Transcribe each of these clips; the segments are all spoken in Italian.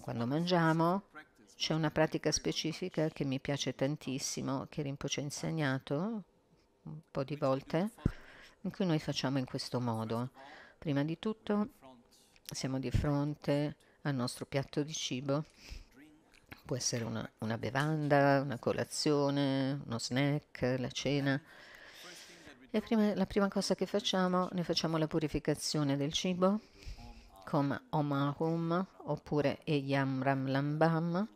Quando mangiamo c'è una pratica specifica che mi piace tantissimo, che Rinpoche ha insegnato un po' di volte, in cui noi facciamo in questo modo. Prima di tutto siamo di fronte al nostro piatto di cibo, può essere una, una bevanda, una colazione, uno snack, la cena. E prima, la prima cosa che facciamo, ne facciamo la purificazione del cibo come Omahum oppure Eyam Ram Lambam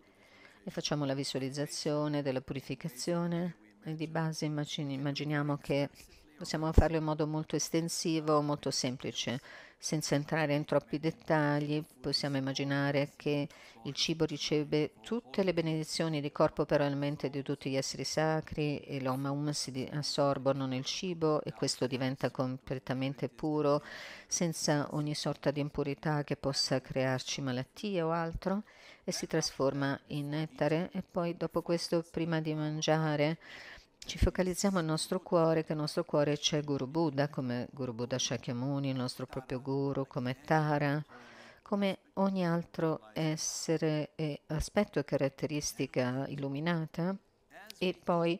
e facciamo la visualizzazione della purificazione e di base immaginiamo che Possiamo farlo in modo molto estensivo, molto semplice, senza entrare in troppi dettagli. Possiamo immaginare che il cibo riceve tutte le benedizioni di corpo per la mente di tutti gli esseri sacri e l'Omaum si assorbono nel cibo e questo diventa completamente puro, senza ogni sorta di impurità che possa crearci malattie o altro e si trasforma in nettare e poi dopo questo prima di mangiare ci focalizziamo nel nostro cuore, che nel nostro cuore c'è Guru Buddha, come Guru Buddha Shakyamuni, il nostro proprio Guru, come Tara, come ogni altro essere e aspetto e caratteristica illuminata. E poi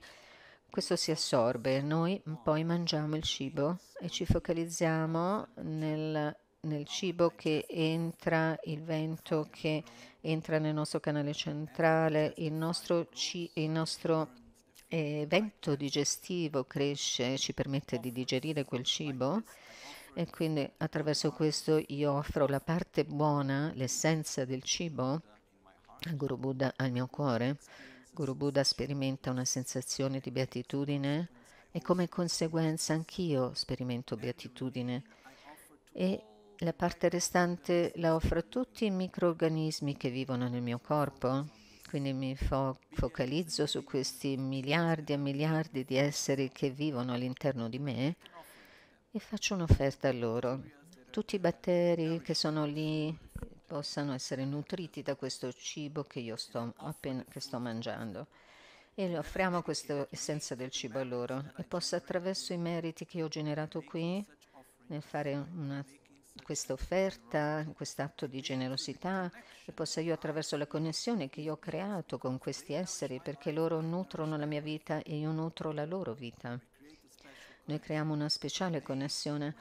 questo si assorbe. Noi poi mangiamo il cibo e ci focalizziamo nel nel cibo che entra, il vento che entra nel nostro canale centrale, il nostro, ci, il nostro evento digestivo cresce, ci permette di digerire quel cibo e quindi attraverso questo io offro la parte buona, l'essenza del cibo al Guru Buddha, al mio cuore. Guru Buddha sperimenta una sensazione di beatitudine e come conseguenza anch'io sperimento beatitudine e la parte restante la offro a tutti i microorganismi che vivono nel mio corpo quindi mi fo- focalizzo su questi miliardi e miliardi di esseri che vivono all'interno di me e faccio un'offerta a loro. Tutti i batteri che sono lì possano essere nutriti da questo cibo che io sto, appena, che sto mangiando e offriamo questa essenza del cibo a loro e possa attraverso i meriti che io ho generato qui nel fare una questa offerta, questo atto di generosità e possa io attraverso la connessione che io ho creato con questi esseri perché loro nutrono la mia vita e io nutro la loro vita. Noi creiamo una speciale connessione.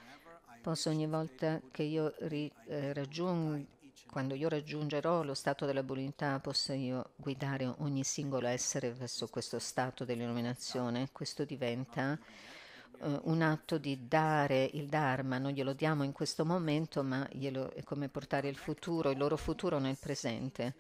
Posso ogni volta che io ri, eh, raggiungo, quando io raggiungerò lo stato della bontà, possa io guidare ogni singolo essere verso questo stato dell'illuminazione. Questo diventa eh, un atto di dare il Dharma, non glielo diamo in questo momento, ma glielo, è come portare il futuro, il loro futuro nel presente.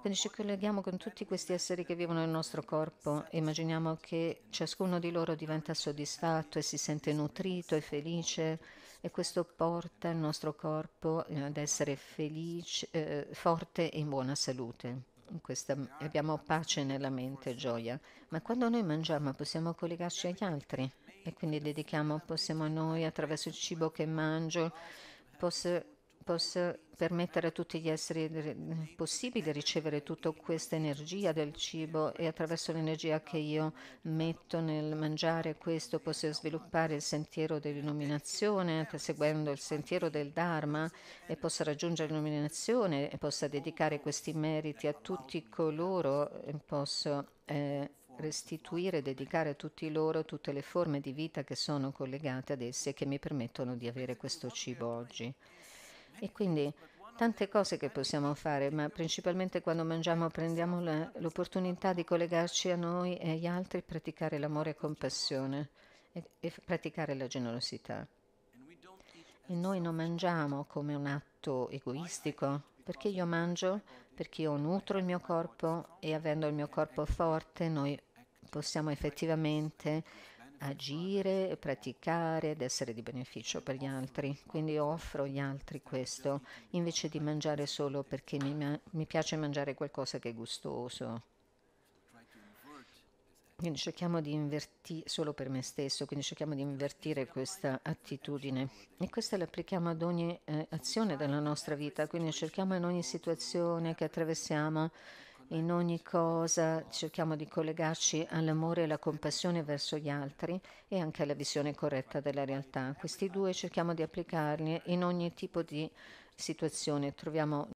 Quindi ci colleghiamo con tutti questi esseri che vivono nel nostro corpo e immaginiamo che ciascuno di loro diventa soddisfatto e si sente nutrito e felice e questo porta il nostro corpo eh, ad essere felice, eh, forte e in buona salute. Questa, abbiamo pace nella mente, gioia. Ma quando noi mangiamo possiamo collegarci agli altri e quindi dedichiamo, possiamo a noi attraverso il cibo che mangio, posso, possa permettere a tutti gli esseri possibili di ricevere tutta questa energia del cibo e attraverso l'energia che io metto nel mangiare questo posso sviluppare il sentiero dell'illuminazione seguendo il sentiero del Dharma e posso raggiungere l'illuminazione e posso dedicare questi meriti a tutti coloro e posso eh, restituire e dedicare a tutti loro tutte le forme di vita che sono collegate ad esse e che mi permettono di avere questo cibo oggi. E quindi tante cose che possiamo fare, ma principalmente quando mangiamo prendiamo l'opportunità di collegarci a noi e agli altri, praticare l'amore e compassione e, e praticare la generosità. E noi non mangiamo come un atto egoistico, perché io mangio, perché io nutro il mio corpo e avendo il mio corpo forte noi possiamo effettivamente agire, praticare ed essere di beneficio per gli altri. Quindi offro agli altri questo, invece di mangiare solo perché mi, mi piace mangiare qualcosa che è gustoso. Quindi cerchiamo di invertire, solo per me stesso, quindi cerchiamo di invertire questa attitudine. E questa la applichiamo ad ogni eh, azione della nostra vita, quindi cerchiamo in ogni situazione che attraversiamo in ogni cosa cerchiamo di collegarci all'amore e alla compassione verso gli altri e anche alla visione corretta della realtà. Questi due cerchiamo di applicarli in ogni tipo di situazione. Troviamo